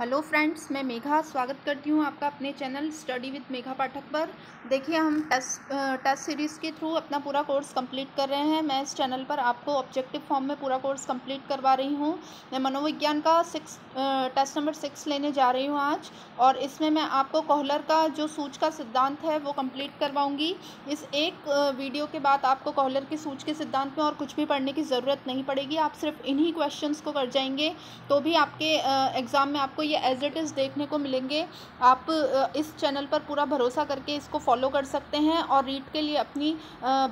hello friends मैं मेघा स्वागत करती हूँ आपका अपने channel study with Megha Pathak पर देखिए हम टेस्ट टेस्ट सीरीज़ के थ्रू अपना पूरा कोर्स कंप्लीट कर रहे हैं मैं इस चैनल पर आपको ऑब्जेक्टिव फॉर्म में पूरा कोर्स कंप्लीट करवा रही हूँ मैं मनोविज्ञान का सिक्स टेस्ट नंबर सिक्स लेने जा रही हूँ आज और इसमें मैं आपको कोहलर का जो सूच का सिद्धांत है वो कम्प्लीट करवाऊँगी इस एक वीडियो के बाद आपको कोहलर की सूच के सिद्धांत में और कुछ भी पढ़ने की ज़रूरत नहीं पड़ेगी आप सिर्फ इन्हीं क्वेश्चन को कर जाएंगे तो भी आपके एग्ज़ाम में आपको ये एज इट इज़ देखने को मिलेंगे आप इस चैनल पर पूरा भरोसा करके इसको फॉलो कर सकते हैं और रीट के लिए अपनी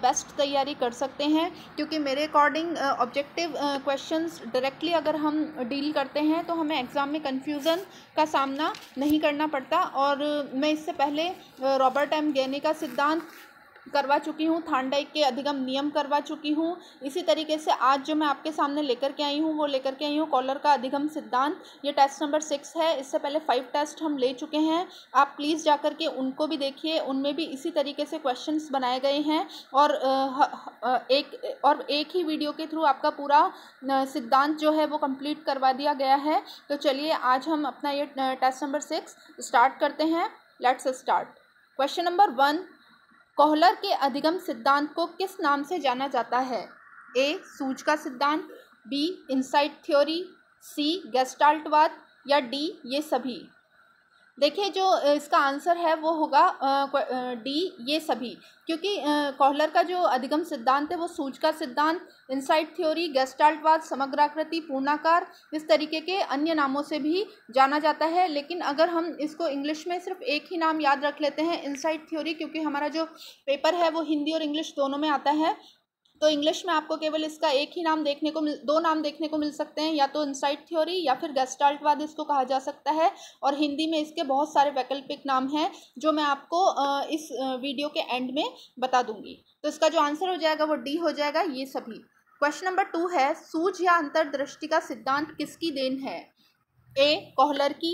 बेस्ट तैयारी कर सकते हैं क्योंकि मेरे अकॉर्डिंग ऑब्जेक्टिव क्वेश्चंस डायरेक्टली अगर हम डील करते हैं तो हमें एग्ज़ाम में कन्फ्यूज़न का सामना नहीं करना पड़ता और मैं इससे पहले रॉबर्ट एम गेने का सिद्धांत करवा चुकी हूँ थानडाइक के अधिगम नियम करवा चुकी हूँ इसी तरीके से आज जो मैं आपके सामने लेकर के आई हूँ वो लेकर के आई हूँ कॉलर का अधिगम सिद्धांत ये टेस्ट नंबर सिक्स है इससे पहले फाइव टेस्ट हम ले चुके हैं आप प्लीज़ जा कर के उनको भी देखिए उनमें भी इसी तरीके से क्वेश्चन बनाए गए हैं और एक और एक ही वीडियो के थ्रू आपका पूरा सिद्धांत जो है वो कम्प्लीट करवा दिया गया है तो चलिए आज हम अपना ये टेस्ट नंबर सिक्स स्टार्ट करते हैं let's start question number one Kohler के अधिगम सिद्धांत को किस नाम से जाना जाता है ए सूच का सिद्धांत बी इनसाइट थ्योरी सी गेस्टाल्टवाद या डी ये सभी देखिए जो इसका आंसर है वो होगा डी ये सभी क्योंकि कोहलर का जो अधिगम सिद्धांत है वो सूच का सिद्धांत इनसाइट थ्योरी गेस्टाल्टवाद समग्राकृति पूर्णाकार इस तरीके के अन्य नामों से भी जाना जाता है लेकिन अगर हम इसको इंग्लिश में सिर्फ एक ही नाम याद रख लेते हैं इनसाइट थ्योरी क्योंकि हमारा जो पेपर है वो हिंदी और इंग्लिश दोनों में आता है तो इंग्लिश में आपको केवल इसका एक ही नाम देखने को मिल दो नाम देखने को मिल सकते हैं या तो इनसाइट थ्योरी या फिर गेस्टाल्टवाद इसको कहा जा सकता है और हिंदी में इसके बहुत सारे वैकल्पिक नाम हैं जो मैं आपको इस वीडियो के एंड में बता दूंगी तो इसका जो आंसर हो जाएगा वो डी हो जाएगा ये सभी क्वेश्चन नंबर टू है सूझ या अंतर्दृष्टि का सिद्धांत किसकी देन है ए कोहलर की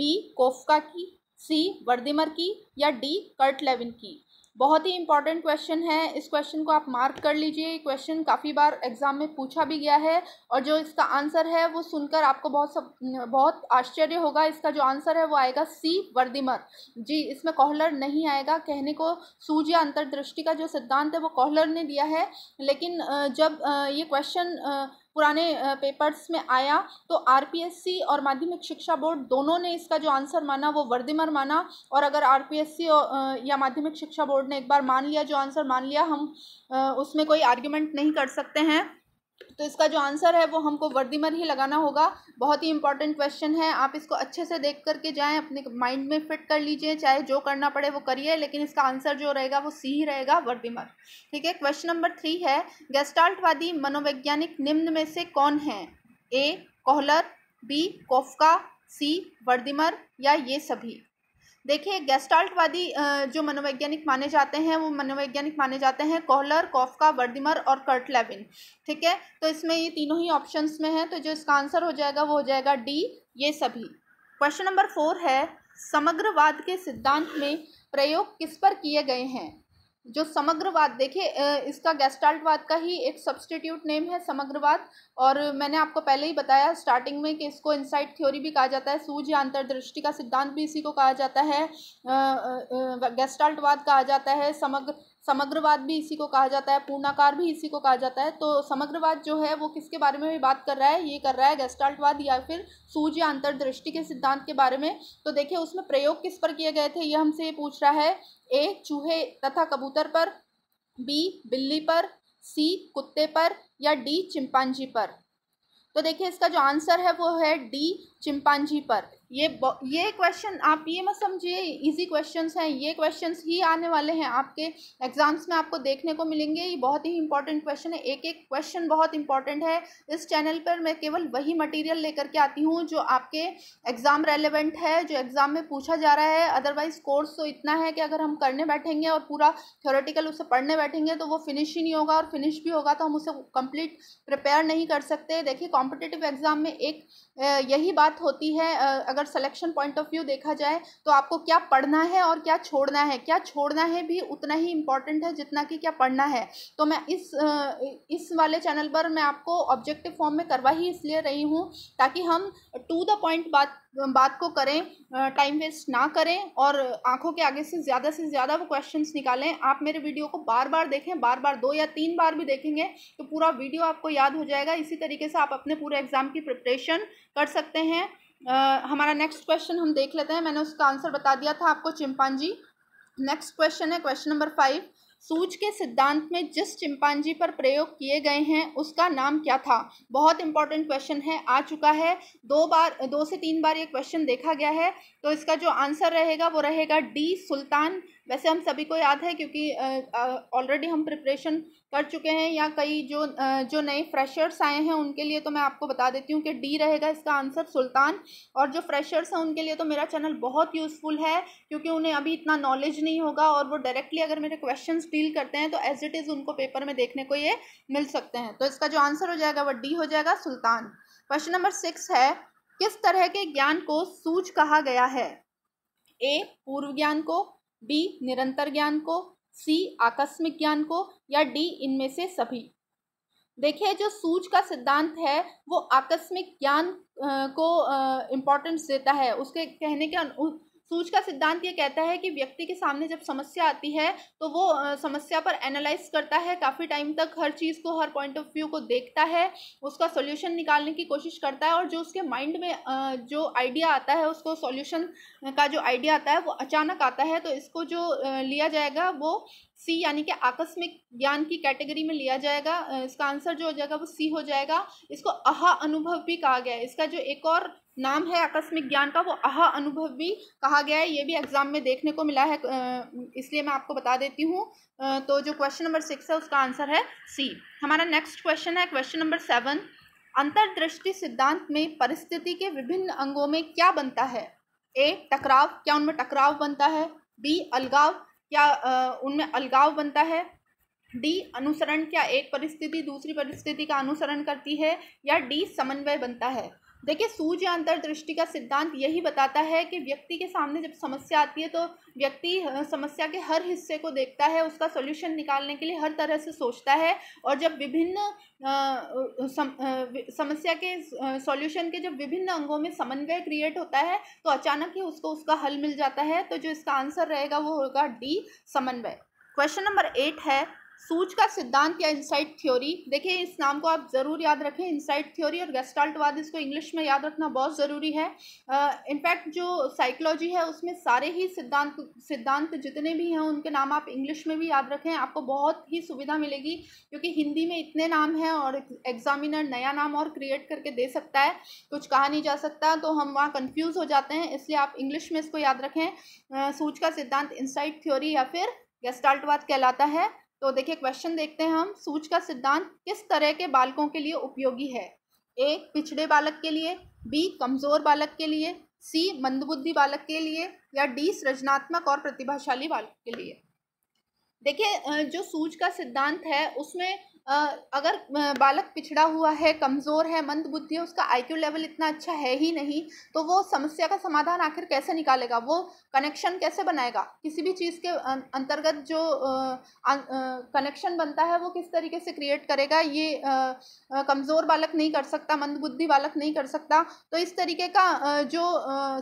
बी कोफका की सी वर्दिमर की या डी कर्ट लेविन की बहुत ही इंपॉर्टेंट क्वेश्चन है इस क्वेश्चन को आप मार्क कर लीजिए क्वेश्चन काफ़ी बार एग्जाम में पूछा भी गया है और जो इसका आंसर है वो सुनकर आपको बहुत सब बहुत आश्चर्य होगा इसका जो आंसर है वो आएगा सी वर्दिमर जी इसमें कोहलर नहीं आएगा कहने को सूझ या अंतर्दृष्टि का जो सिद्धांत है वो कोहलर ने दिया है लेकिन जब ये क्वेश्चन पुराने पेपर्स में आया तो आरपीएससी और माध्यमिक शिक्षा बोर्ड दोनों ने इसका जो आंसर माना वो वर्दिमर माना और अगर आरपीएससी या माध्यमिक शिक्षा बोर्ड ने एक बार मान लिया जो आंसर मान लिया हम उसमें कोई आर्ग्यूमेंट नहीं कर सकते हैं तो इसका जो आंसर है वो हमको वर्दिमर ही लगाना होगा बहुत ही इंपॉर्टेंट क्वेश्चन है आप इसको अच्छे से देख करके जाएं अपने माइंड में फिट कर लीजिए चाहे जो करना पड़े वो करिए लेकिन इसका आंसर जो रहेगा वो सी ही रहेगा वर्दिमर ठीक है क्वेश्चन नंबर थ्री है गेस्टाल्टवादी मनोवैज्ञानिक निम्न में से कौन है ए कोहलर बी कोफका सी वर्दिमर या ये सभी देखिए गेस्टाल्टवादी जो मनोवैज्ञानिक माने जाते हैं वो मनोवैज्ञानिक माने जाते हैं कोहलर कॉफका वर्दिमर और कर्ट लेविन ठीक है तो इसमें ये तीनों ही ऑप्शंस में है तो जो इसका आंसर हो जाएगा वो हो जाएगा डी ये सभी क्वेश्चन नंबर फोर है समग्रवाद के सिद्धांत में प्रयोग किस पर किए गए हैं जो समग्रवाद देखिए इसका गैस्टाल्टवाद का ही एक सब्सटीट्यूट नेम है समग्रवाद और मैंने आपको पहले ही बताया स्टार्टिंग में कि इसको इनसाइट थ्योरी भी कहा जाता है सूझ या अंतर्दृष्टि का सिद्धांत भी इसी को कहा जाता है गैस्टाल्टवाद कहा जाता है समग्र समग्रवाद भी इसी को कहा जाता है पूर्णाकार भी इसी को कहा जाता है तो समग्रवाद जो है वो किसके बारे में भी बात कर रहा है ये कर रहा है गेस्टाल्टवाद या फिर सूझ या अंतर्दृष्टि के सिद्धांत के बारे में तो देखिए उसमें प्रयोग किस पर किए गए थे ये हमसे ये पूछ रहा है ए चूहे तथा कबूतर पर बी बिल्ली पर सी कुत्ते पर या डी चिंपांजी पर तो देखिए इसका जो आंसर है वो है डी चिंपांजी पर ये ये क्वेश्चन आप ये मत समझिए इजी क्वेश्चंस हैं ये क्वेश्चंस ही आने वाले हैं आपके एग्ज़ाम्स में आपको देखने को मिलेंगे ये बहुत ही इंपॉर्टेंट क्वेश्चन है एक एक क्वेश्चन बहुत इंपॉर्टेंट है इस चैनल पर मैं केवल वही मटेरियल लेकर के आती हूँ जो आपके एग्ज़ाम रेलिवेंट है जो एग्ज़ाम में पूछा जा रहा है अदरवाइज़ कोर्स तो इतना है कि अगर हम करने बैठेंगे और पूरा थ्योरेटिकल उसे पढ़ने बैठेंगे तो वो फिनिश ही नहीं होगा और फिनिश भी होगा तो हम उसे कंप्लीट प्रिपेयर नहीं कर सकते देखिए कॉम्पिटेटिव एग्ज़ाम में एक यही बात होती है अगर सिलेक्शन पॉइंट ऑफ व्यू देखा जाए तो आपको क्या पढ़ना है और क्या छोड़ना है क्या छोड़ना है भी उतना ही इम्पॉर्टेंट है जितना कि क्या पढ़ना है तो मैं इस इस वाले चैनल पर मैं आपको ऑब्जेक्टिव फॉर्म में करवा ही इसलिए रही हूँ ताकि हम टू द पॉइंट बात बात को करें टाइम वेस्ट ना करें और आंखों के आगे से ज़्यादा से ज़्यादा वो क्वेश्चंस निकालें आप मेरे वीडियो को बार बार देखें बार बार दो या तीन बार भी देखेंगे तो पूरा वीडियो आपको याद हो जाएगा इसी तरीके से आप अपने पूरे एग्ज़ाम की प्रिपरेशन कर सकते हैं आ, हमारा नेक्स्ट क्वेश्चन हम देख लेते हैं मैंने उसका आंसर बता दिया था आपको चिंपांजी नेक्स्ट क्वेश्चन है क्वेश्चन नंबर फाइव सूज के सिद्धांत में जिस चिंपांजी पर प्रयोग किए गए हैं उसका नाम क्या था बहुत इंपॉर्टेंट क्वेश्चन है आ चुका है दो बार दो से तीन बार ये क्वेश्चन देखा गया है तो इसका जो आंसर रहेगा वो रहेगा डी सुल्तान वैसे हम सभी को याद है क्योंकि ऑलरेडी हम प्रिपरेशन कर चुके हैं या कई जो जो नए फ्रेशर्स आए हैं उनके लिए तो मैं आपको बता देती हूँ कि डी रहेगा इसका आंसर सुल्तान और जो फ्रेशर्स हैं उनके लिए तो मेरा चैनल बहुत यूज़फुल है क्योंकि उन्हें अभी इतना नॉलेज नहीं होगा और वो डायरेक्टली अगर मेरे क्वेश्चन डील करते हैं तो एज इट इज़ उनको पेपर में देखने को ये मिल सकते हैं तो इसका जो आंसर हो जाएगा वो डी हो जाएगा सुल्तान क्वेश्चन नंबर सिक्स है किस तरह के ज्ञान को सूझ कहा गया है ए पूर्व ज्ञान को बी निरंतर ज्ञान को सी आकस्मिक ज्ञान को या डी इनमें से सभी देखिए जो सूच का सिद्धांत है वो आकस्मिक ज्ञान को इम्पोर्टेंस देता है उसके कहने के सूच का सिद्धांत ये कहता है कि व्यक्ति के सामने जब समस्या आती है तो वो समस्या पर एनालाइज करता है काफ़ी टाइम तक हर चीज़ को हर पॉइंट ऑफ व्यू को देखता है उसका सोल्यूशन निकालने की कोशिश करता है और जो उसके माइंड में जो आइडिया आता है उसको सॉल्यूशन का जो आइडिया आता है वो अचानक आता है तो इसको जो लिया जाएगा वो सी यानी कि आकस्मिक ज्ञान की कैटेगरी में लिया जाएगा इसका आंसर जो हो जाएगा वो सी हो जाएगा इसको अहा अनुभव भी कहा गया है इसका जो एक और नाम है आकस्मिक ज्ञान का वो अहा अनुभव भी कहा गया है ये भी एग्ज़ाम में देखने को मिला है इसलिए मैं आपको बता देती हूँ तो जो क्वेश्चन नंबर सिक्स है उसका आंसर है सी हमारा नेक्स्ट क्वेश्चन है क्वेश्चन नंबर सेवन अंतर्दृष्टि सिद्धांत में परिस्थिति के विभिन्न अंगों में क्या बनता है ए टकराव क्या उनमें टकराव बनता है बी अलगाव क्या उनमें अलगाव बनता है डी अनुसरण क्या एक परिस्थिति दूसरी परिस्थिति का अनुसरण करती है या डी समन्वय बनता है देखिए सूझ या अंतर्दृष्टि का सिद्धांत यही बताता है कि व्यक्ति के सामने जब समस्या आती है तो व्यक्ति समस्या के हर हिस्से को देखता है उसका सॉल्यूशन निकालने के लिए हर तरह से सोचता है और जब विभिन्न समस्या के सॉल्यूशन के जब विभिन्न अंगों में समन्वय क्रिएट होता है तो अचानक ही उसको उसका हल मिल जाता है तो जो इसका आंसर रहेगा वो होगा डी समन्वय क्वेश्चन नंबर एट है सूच का सिद्धांत या इंसाइट थ्योरी देखिए इस नाम को आप ज़रूर याद रखें इंसाइट थ्योरी और गेस्टाल्टवाद इसको इंग्लिश में याद रखना बहुत ज़रूरी है इनफैक्ट uh, जो साइकोलॉजी है उसमें सारे ही सिद्धांत सिद्धांत जितने भी हैं उनके नाम आप इंग्लिश में भी याद रखें आपको बहुत ही सुविधा मिलेगी क्योंकि हिंदी में इतने नाम हैं और एग्जामिनर नया नाम और क्रिएट करके दे सकता है कुछ कहा नहीं जा सकता तो हम वहाँ कन्फ्यूज़ हो जाते हैं इसलिए आप इंग्लिश में इसको याद रखें uh, सूच का सिद्धांत इंसाइट थ्योरी या फिर गेस्टाल्टवाद कहलाता है तो देखिए क्वेश्चन देखते हैं हम सूच का सिद्धांत किस तरह के बालकों के लिए उपयोगी है ए पिछड़े बालक के लिए बी कमज़ोर बालक के लिए सी मंदबुद्धि बालक के लिए या डी सृजनात्मक और प्रतिभाशाली बालक के लिए देखिए जो सूच का सिद्धांत है उसमें अगर बालक पिछड़ा हुआ है कमज़ोर है मंद बुद्धि है उसका आईक्यू लेवल इतना अच्छा है ही नहीं तो वो समस्या का समाधान आखिर कैसे निकालेगा वो कनेक्शन कैसे बनाएगा किसी भी चीज़ के अं, अंतर्गत जो कनेक्शन अं, बनता है वो किस तरीके से क्रिएट करेगा ये कमज़ोर बालक नहीं कर सकता मंद बुद्धि बालक नहीं कर सकता तो इस तरीके का जो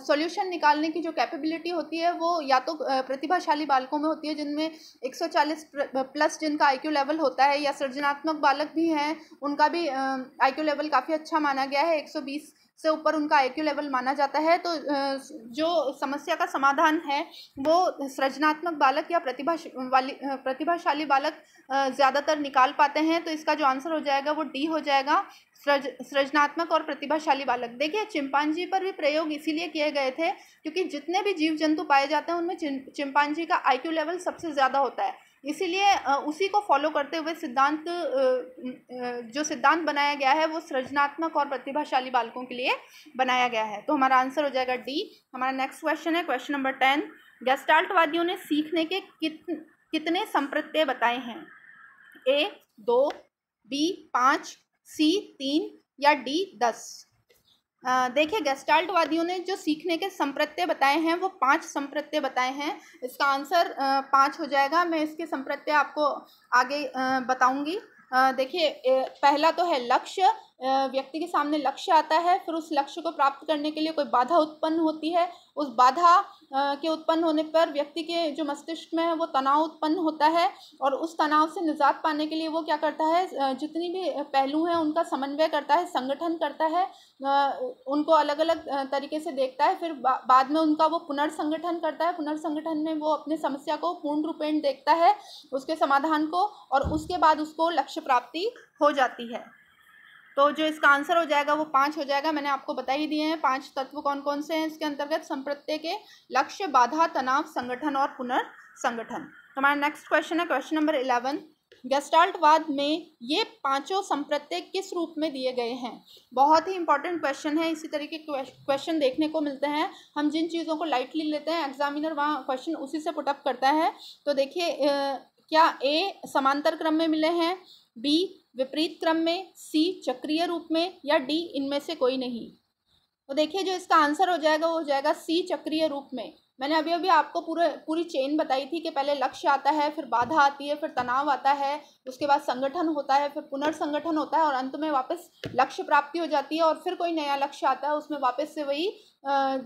सोल्यूशन निकालने की जो कैपेबिलिटी होती है वो या तो प्रतिभाशाली बालकों में होती है जिनमें एक प्लस जिनका आई लेवल होता है या सृजना रचनात्मक बालक भी हैं उनका भी आईक्यू लेवल काफ़ी अच्छा माना गया है 120 से ऊपर उनका आईक्यू लेवल माना जाता है तो जो समस्या का समाधान है वो सृजनात्मक बालक या प्रतिभा वाली प्रतिभाशाली बालक ज़्यादातर निकाल पाते हैं तो इसका जो आंसर हो जाएगा वो डी हो जाएगा सृज सृजनात्मक और प्रतिभाशाली बालक देखिए चिंपांजी पर भी प्रयोग इसीलिए किए गए थे क्योंकि जितने भी जीव जंतु पाए जाते हैं उनमें चिंपांजी का आईक्यू लेवल सबसे ज़्यादा होता है इसीलिए उसी को फॉलो करते हुए सिद्धांत जो सिद्धांत बनाया गया है वो सृजनात्मक और प्रतिभाशाली बालकों के लिए बनाया गया है तो हमारा आंसर हो जाएगा डी हमारा नेक्स्ट क्वेश्चन है क्वेश्चन नंबर टेन गेस्टाल्टवादियों ने सीखने के कित कितने संप्रत्यय बताए हैं ए दो बी पाँच सी तीन या डी दस देखिए गेस्टाल्टवादियों ने जो सीखने के संप्रत्यय बताए हैं वो पांच संप्रत्यय बताए हैं इसका आंसर पाँच हो जाएगा मैं इसके संप्रत्यय आपको आगे बताऊंगी देखिए पहला तो है लक्ष्य व्यक्ति के सामने लक्ष्य आता है फिर उस लक्ष्य को प्राप्त करने के लिए कोई बाधा उत्पन्न होती है उस बाधा के उत्पन्न होने पर व्यक्ति के जो मस्तिष्क में है वो तनाव उत्पन्न होता है और उस तनाव से निजात पाने के लिए वो क्या करता है जितनी भी पहलू हैं उनका समन्वय करता है संगठन करता है उनको अलग अलग तरीके से देखता है फिर बा, बाद में उनका वो पुनर्संगठन करता है पुनर्संगठन में वो अपने समस्या को पूर्ण रूपेण देखता है उसके समाधान को और उसके बाद उसको लक्ष्य प्राप्ति हो जाती है तो जो इसका आंसर हो जाएगा वो पाँच हो जाएगा मैंने आपको बता ही दिए हैं पाँच तत्व कौन कौन से हैं इसके अंतर्गत संप्रत्य के लक्ष्य बाधा तनाव संगठन और पुनर्संगठन तो हमारा नेक्स्ट क्वेश्चन है क्वेश्चन नंबर इलेवन गेस्टाल्टवाद में ये पांचों संप्रत्य किस रूप में दिए गए हैं बहुत ही इंपॉर्टेंट क्वेश्चन है इसी तरीके क्वेश्चन देखने को मिलते हैं हम जिन चीज़ों को लाइटली लेते हैं एग्जामिनर वहाँ क्वेश्चन उसी से पुटअप करता है तो देखिए क्या ए समांतर क्रम में मिले हैं बी विपरीत क्रम में सी चक्रीय रूप में या डी इनमें से कोई नहीं तो देखिए जो इसका आंसर हो जाएगा वो हो जाएगा सी चक्रीय रूप में मैंने अभी अभी आपको पूरे पूरी चेन बताई थी कि पहले लक्ष्य आता है फिर बाधा आती है फिर तनाव आता है उसके बाद संगठन होता है फिर पुनर्संगठन होता है और अंत में वापस लक्ष्य प्राप्ति हो जाती है और फिर कोई नया लक्ष्य आता है उसमें वापस से वही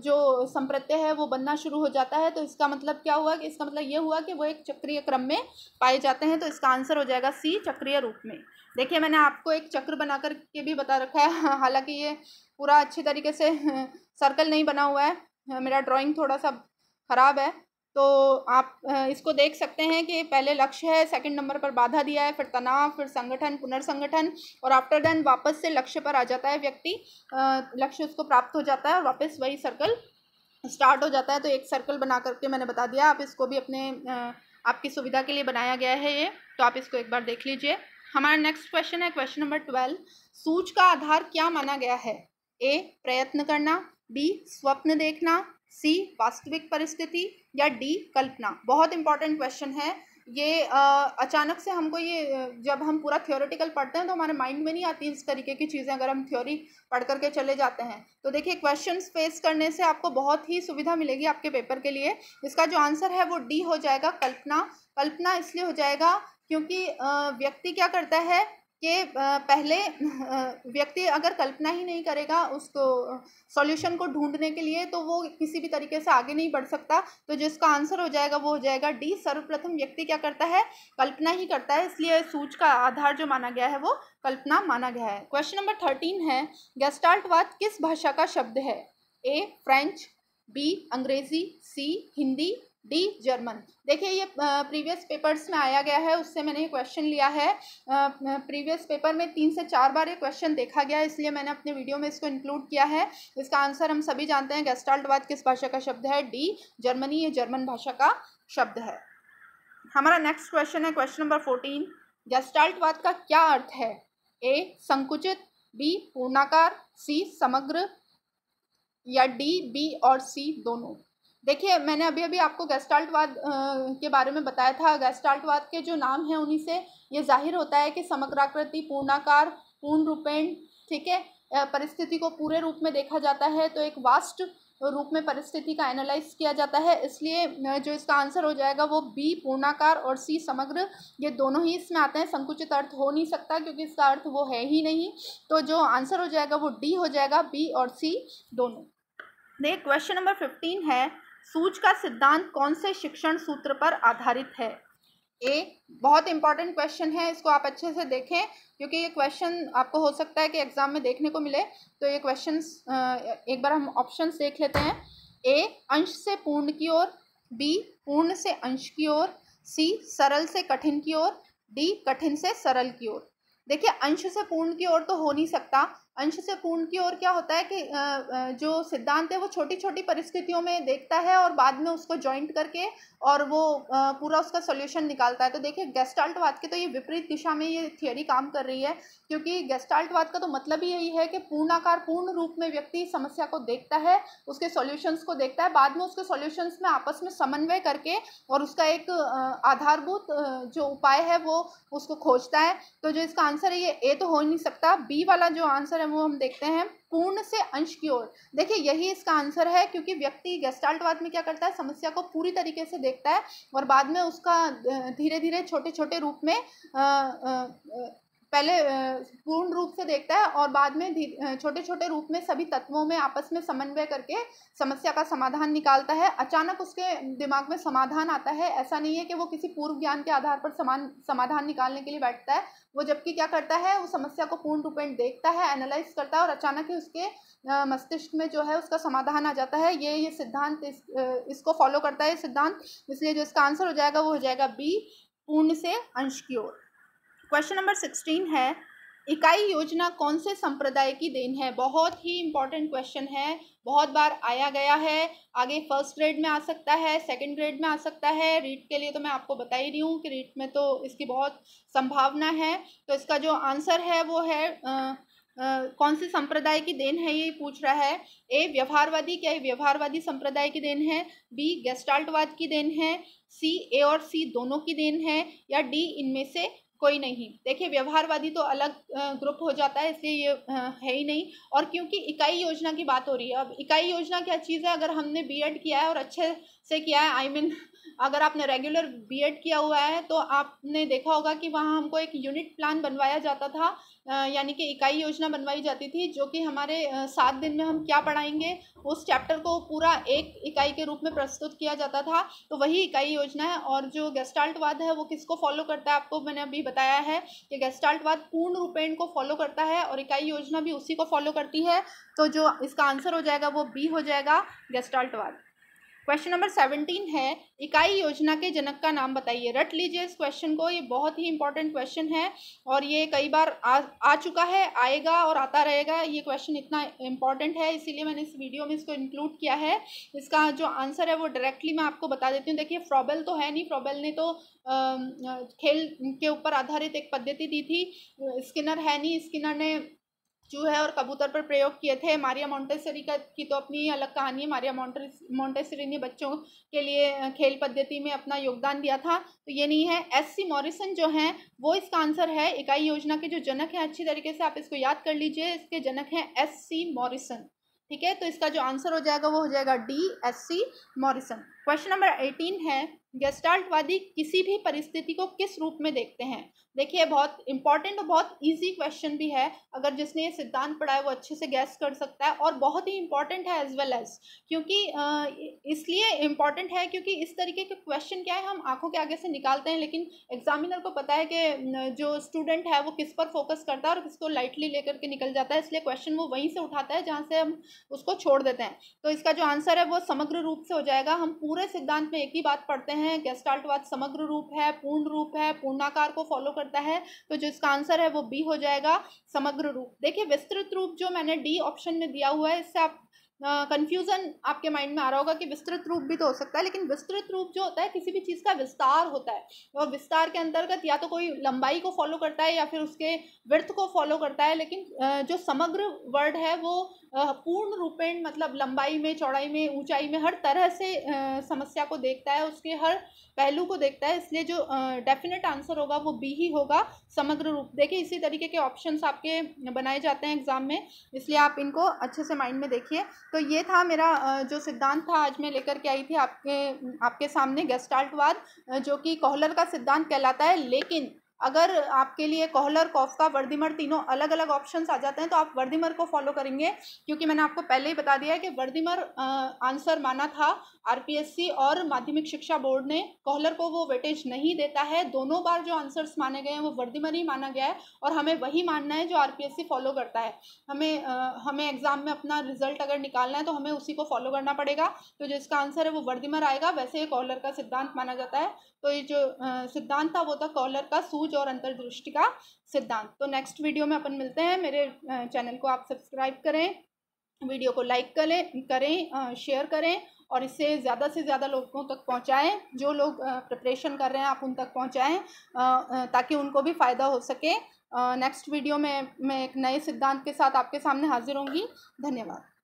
जो संप्रत्य है वो बनना शुरू हो जाता है तो इसका मतलब क्या हुआ कि इसका मतलब ये हुआ कि वो एक चक्रीय क्रम में पाए जाते हैं तो इसका आंसर हो जाएगा सी चक्रीय रूप में देखिए मैंने आपको एक चक्र बना कर के भी बता रखा है हाँ, हालांकि ये पूरा अच्छे तरीके से सर्कल नहीं बना हुआ है मेरा ड्राइंग थोड़ा सा ख़राब है तो आप इसको देख सकते हैं कि पहले लक्ष्य है सेकंड नंबर पर बाधा दिया है फिर तनाव फिर संगठन पुनर्संगठन और आफ्टर देन वापस से लक्ष्य पर आ जाता है व्यक्ति लक्ष्य उसको प्राप्त हो जाता है और वापस वही सर्कल स्टार्ट हो जाता है तो एक सर्कल बना करके मैंने बता दिया आप इसको भी अपने आपकी सुविधा के लिए बनाया गया है ये तो आप इसको एक बार देख लीजिए हमारा नेक्स्ट क्वेश्चन है क्वेश्चन नंबर ट्वेल्व सूच का आधार क्या माना गया है ए प्रयत्न करना बी स्वप्न देखना सी वास्तविक परिस्थिति या डी कल्पना बहुत इंपॉर्टेंट क्वेश्चन है ये आ, अचानक से हमको ये जब हम पूरा थियोरेटिकल पढ़ते हैं तो हमारे माइंड में नहीं आती इस तरीके की चीज़ें अगर हम थ्योरी पढ़ करके चले जाते हैं तो देखिए क्वेश्चन फेस करने से आपको बहुत ही सुविधा मिलेगी आपके पेपर के लिए इसका जो आंसर है वो डी हो जाएगा कल्पना कल्पना इसलिए हो जाएगा क्योंकि व्यक्ति क्या करता है कि पहले व्यक्ति अगर कल्पना ही नहीं करेगा उसको सॉल्यूशन को ढूंढने के लिए तो वो किसी भी तरीके से आगे नहीं बढ़ सकता तो जिसका आंसर हो जाएगा वो हो जाएगा डी सर्वप्रथम व्यक्ति क्या करता है कल्पना ही करता है इसलिए सूच का आधार जो माना गया है वो कल्पना माना गया है क्वेश्चन नंबर थर्टीन है गेस्टाल्टवाद किस भाषा का शब्द है ए फ्रेंच बी अंग्रेजी सी हिंदी डी जर्मन देखिए ये प्रीवियस पेपर्स में आया गया है उससे मैंने ये क्वेश्चन लिया है प्रीवियस पेपर में तीन से चार बार ये क्वेश्चन देखा गया है इसलिए मैंने अपने वीडियो में इसको इंक्लूड किया है इसका आंसर हम सभी जानते हैं गेस्टाल्टवाद किस भाषा का शब्द है डी जर्मनी ये जर्मन भाषा का शब्द है हमारा नेक्स्ट क्वेश्चन है क्वेश्चन नंबर फोर्टीन गेस्टाल्टवाद का क्या अर्थ है ए संकुचित बी पूर्णाकार सी समग्र या डी बी और सी दोनों देखिए मैंने अभी अभी आपको गेस्टाल्टवाद के बारे में बताया था गेस्टाल्टवाद के जो नाम हैं उन्हीं से ये जाहिर होता है कि समग्राकृति पूर्णाकार पूर्ण रूपेण ठीक है परिस्थिति को पूरे रूप में देखा जाता है तो एक वास्ट रूप में परिस्थिति का एनालाइज किया जाता है इसलिए जो इसका आंसर हो जाएगा वो बी पूर्णाकार और सी समग्र ये दोनों ही इसमें आते हैं संकुचित अर्थ हो नहीं सकता क्योंकि इसका अर्थ वो है ही नहीं तो जो आंसर हो जाएगा वो डी हो जाएगा बी और सी दोनों देख क्वेश्चन नंबर फिफ्टीन है सूच का सिद्धांत कौन से शिक्षण सूत्र पर आधारित है ए बहुत इंपॉर्टेंट क्वेश्चन है इसको आप अच्छे से देखें क्योंकि ये क्वेश्चन आपको हो सकता है कि एग्जाम में देखने को मिले तो ये क्वेश्चन एक बार हम ऑप्शन देख लेते हैं ए अंश से पूर्ण की ओर बी पूर्ण से अंश की ओर सी सरल से कठिन की ओर डी कठिन से सरल की ओर देखिए अंश से पूर्ण की ओर तो हो नहीं सकता अंश से पूर्ण की ओर क्या होता है कि जो सिद्धांत है वो छोटी छोटी परिस्थितियों में देखता है और बाद में उसको ज्वाइंट करके और वो पूरा उसका सोल्यूशन निकालता है तो देखिए गेस्टाल्टवाद के तो ये विपरीत दिशा में ये थियोरी काम कर रही है क्योंकि गेस्टाल्टवाद का तो मतलब ही यही है कि पूर्णाकार पूर्ण रूप में व्यक्ति समस्या को देखता है उसके सोल्यूशंस को देखता है बाद में उसके सोल्यूशंस में आपस में समन्वय करके और उसका एक आधारभूत जो उपाय है वो उसको खोजता है तो जो इसका आंसर है ये ए तो हो ही नहीं सकता बी वाला जो आंसर है वो हम देखते हैं पूर्ण से अंश की ओर देखिए यही इसका आंसर है क्योंकि व्यक्ति गेस्टाल्टवाद में क्या करता है समस्या को पूरी तरीके से देखता है और बाद में उसका धीरे धीरे छोटे छोटे रूप में आ, आ, आ, पहले पूर्ण रूप से देखता है और बाद में छोटे छोटे रूप में सभी तत्वों में आपस में समन्वय करके समस्या का समाधान निकालता है अचानक उसके दिमाग में समाधान आता है ऐसा नहीं है कि वो किसी पूर्व ज्ञान के आधार पर समान समाधान निकालने के लिए बैठता है वो जबकि क्या करता है वो समस्या को पूर्ण रूप में देखता है एनालाइज करता है और अचानक ही उसके मस्तिष्क में जो है उसका समाधान आ जाता है ये ये सिद्धांत इस, इसको फॉलो करता है सिद्धांत इसलिए जो इसका आंसर हो जाएगा वो हो जाएगा बी पूर्ण से अंश की ओर क्वेश्चन नंबर सिक्सटीन है इकाई योजना कौन से संप्रदाय की देन है बहुत ही इंपॉर्टेंट क्वेश्चन है बहुत बार आया गया है आगे फर्स्ट ग्रेड में आ सकता है सेकंड ग्रेड में आ सकता है रीट के लिए तो मैं आपको बता ही रही हूँ कि रीट में तो इसकी बहुत संभावना है तो इसका जो आंसर है वो है आ, आ, कौन से संप्रदाय की देन है ये पूछ रहा है ए व्यवहारवादी क्या व्यवहारवादी संप्रदाय की देन है बी गेस्टाल्टवाद की देन है सी ए और सी दोनों की देन है या डी इनमें से कोई नहीं देखिए व्यवहारवादी तो अलग ग्रुप हो जाता है इसलिए ये है ही नहीं और क्योंकि इकाई योजना की बात हो रही है अब इकाई योजना क्या चीज़ है अगर हमने बीएड किया है और अच्छे से किया है आई I मीन mean, अगर आपने रेगुलर बीएड किया हुआ है तो आपने देखा होगा कि वहाँ हमको एक यूनिट प्लान बनवाया जाता था यानी कि इकाई योजना बनवाई जाती थी जो कि हमारे सात दिन में हम क्या पढ़ाएंगे उस चैप्टर को पूरा एक इकाई के रूप में प्रस्तुत किया जाता था तो वही इकाई योजना है और जो गेस्टाल्टवाद है वो किसको फॉलो करता है आपको मैंने अभी बताया है कि गेस्टाल्टवाद पूर्ण रूपेण को फॉलो करता है और इकाई योजना भी उसी को फॉलो करती है तो जो इसका आंसर हो जाएगा वो बी हो जाएगा गेस्टाल्टवाद क्वेश्चन नंबर सेवनटीन है इकाई योजना के जनक का नाम बताइए रट लीजिए इस क्वेश्चन को ये बहुत ही इंपॉर्टेंट क्वेश्चन है और ये कई बार आ, आ चुका है आएगा और आता रहेगा ये क्वेश्चन इतना इंपॉर्टेंट है इसीलिए मैंने इस वीडियो में इसको इंक्लूड किया है इसका जो आंसर है वो डायरेक्टली मैं आपको बता देती हूँ देखिए फ्रॉबेल तो है नहीं फ्रॉबेल ने तो आ, खेल के ऊपर आधारित एक पद्धति दी थी स्किनर है नहीं स्किनर ने चूहे और कबूतर पर प्रयोग किए थे मारिया मोंटेसरी का की तो अपनी अलग कहानी है मारिया मोंटे मोंटेसरी ने बच्चों के लिए खेल पद्धति में अपना योगदान दिया था तो ये नहीं है एस सी मॉरिसन जो हैं वो इसका आंसर है इकाई योजना के जो जनक हैं अच्छी तरीके से आप इसको याद कर लीजिए इसके जनक हैं एस सी मॉरिसन ठीक है तो इसका जो आंसर हो जाएगा वो हो जाएगा D S C Morrison question number eighteen है गेस्टाल्टवादी किसी भी परिस्थिति को किस रूप में देखते हैं देखिए बहुत इंपॉर्टेंट और बहुत इजी क्वेश्चन भी है अगर जिसने ये सिद्धांत पढ़ा है वो अच्छे से गैस कर सकता है और बहुत ही इंपॉर्टेंट है एज वेल एज क्योंकि इसलिए इंपॉर्टेंट है क्योंकि इस तरीके के क्वेश्चन क्या है हम आंखों के आगे से निकालते हैं लेकिन एग्जामिनर को पता है कि जो स्टूडेंट है वो किस पर फोकस करता है और किसको लाइटली लेकर के निकल जाता है इसलिए क्वेश्चन वो वहीं से उठाता है जहाँ से हम उसको छोड़ देते हैं तो इसका जो आंसर है वो समग्र रूप से हो जाएगा हम पूरा पूरे सिद्धांत में एक ही बात पढ़ते हैं गेस्टाल्टवाद समग्र रूप है पूर्ण रूप है पूर्णाकार को फॉलो करता है तो जो इसका आंसर है वो बी हो जाएगा समग्र रूप देखिए विस्तृत रूप जो मैंने डी ऑप्शन में दिया हुआ है इससे आप कंफ्यूजन uh, आपके माइंड में आ रहा होगा कि विस्तृत रूप भी तो हो सकता है लेकिन विस्तृत रूप जो होता है किसी भी चीज़ का विस्तार होता है और विस्तार के अंतर्गत या तो कोई लंबाई को फॉलो करता है या फिर उसके वृत्त को फॉलो करता है लेकिन uh, जो समग्र वर्ड है वो पूर्ण रूपेण मतलब लंबाई में चौड़ाई में ऊंचाई में हर तरह से समस्या को देखता है उसके हर पहलू को देखता है इसलिए जो डेफिनेट आंसर होगा वो बी ही होगा समग्र रूप देखिए इसी तरीके के ऑप्शंस आपके बनाए जाते हैं एग्ज़ाम में इसलिए आप इनको अच्छे से माइंड में देखिए तो ये था मेरा जो सिद्धांत था आज मैं लेकर के आई थी आपके आपके सामने गेस्टाल्टवाद जो कि कोहलर का सिद्धांत कहलाता है लेकिन अगर आपके लिए कोहलर कॉफ का वर्दिमर तीनों अलग अलग ऑप्शन आ जाते हैं तो आप वर्दीमर को फॉलो करेंगे क्योंकि मैंने आपको पहले ही बता दिया है कि वर्धिमर आंसर माना था आरपीएससी और माध्यमिक शिक्षा बोर्ड ने कोहलर को वो वेटेज नहीं देता है दोनों बार जो आंसर्स माने गए हैं वो वर्दीमर ही माना गया है और हमें वही मानना है जो आर फॉलो करता है हमें आ, हमें एग्ज़ाम में अपना रिजल्ट अगर निकालना है तो हमें उसी को फॉलो करना पड़ेगा तो जिसका आंसर है वो वर्दीमर आएगा वैसे ही कॉलर का सिद्धांत माना जाता है तो ये जो सिद्धांत था वो था कॉलर का सूझ सूझबूझ और अंतर्दृष्टि का सिद्धांत तो नेक्स्ट वीडियो में अपन मिलते हैं मेरे चैनल को आप सब्सक्राइब करें वीडियो को लाइक करें करें शेयर करें और इससे ज़्यादा से ज़्यादा लोगों तक पहुंचाएं जो लोग प्रिपरेशन कर रहे हैं आप उन तक पहुंचाएं ताकि उनको भी फ़ायदा हो सके नेक्स्ट वीडियो में मैं एक नए सिद्धांत के साथ आपके सामने हाजिर होंगी धन्यवाद